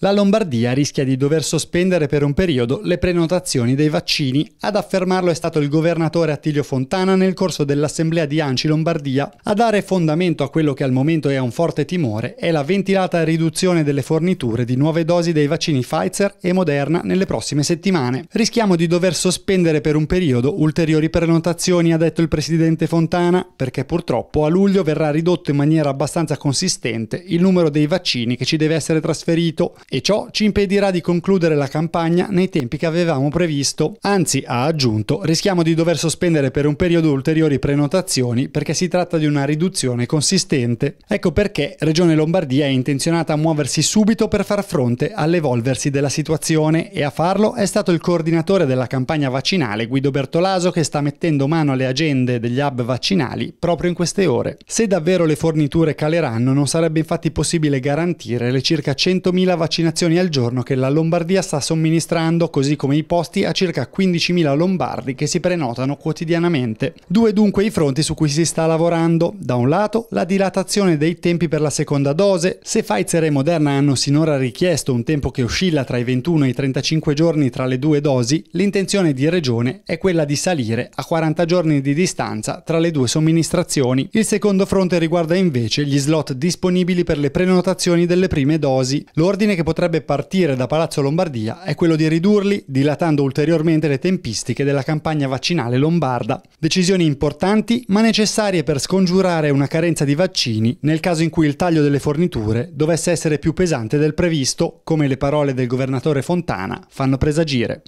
La Lombardia rischia di dover sospendere per un periodo le prenotazioni dei vaccini, ad affermarlo è stato il governatore Attilio Fontana nel corso dell'assemblea di Anci Lombardia, a dare fondamento a quello che al momento è un forte timore è la ventilata riduzione delle forniture di nuove dosi dei vaccini Pfizer e Moderna nelle prossime settimane. Rischiamo di dover sospendere per un periodo ulteriori prenotazioni, ha detto il presidente Fontana, perché purtroppo a luglio verrà ridotto in maniera abbastanza consistente il numero dei vaccini che ci deve essere trasferito e ciò ci impedirà di concludere la campagna nei tempi che avevamo previsto, anzi ha aggiunto rischiamo di dover sospendere per un periodo ulteriori prenotazioni perché si tratta di una riduzione consistente. Ecco perché Regione Lombardia è intenzionata a muoversi subito per far fronte all'evolversi della situazione e a farlo è stato il coordinatore della campagna vaccinale Guido Bertolaso che sta mettendo mano alle agende degli hub vaccinali proprio in queste ore. Se davvero le forniture caleranno non sarebbe infatti possibile garantire le circa 100.000 vaccinazioni vaccinazioni al giorno che la Lombardia sta somministrando, così come i posti, a circa 15.000 lombardi che si prenotano quotidianamente. Due dunque i fronti su cui si sta lavorando. Da un lato, la dilatazione dei tempi per la seconda dose. Se Pfizer e Moderna hanno sinora richiesto un tempo che oscilla tra i 21 e i 35 giorni tra le due dosi, l'intenzione di Regione è quella di salire a 40 giorni di distanza tra le due somministrazioni. Il secondo fronte riguarda invece gli slot disponibili per le prenotazioni delle prime dosi. L'ordine che potrebbe partire da Palazzo Lombardia è quello di ridurli, dilatando ulteriormente le tempistiche della campagna vaccinale lombarda. Decisioni importanti ma necessarie per scongiurare una carenza di vaccini nel caso in cui il taglio delle forniture dovesse essere più pesante del previsto, come le parole del governatore Fontana fanno presagire.